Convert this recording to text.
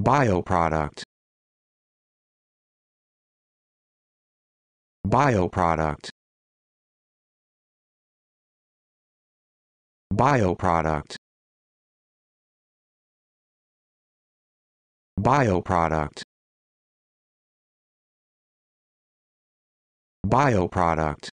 Bioproduct Bioproduct Bioproduct Bioproduct Bioproduct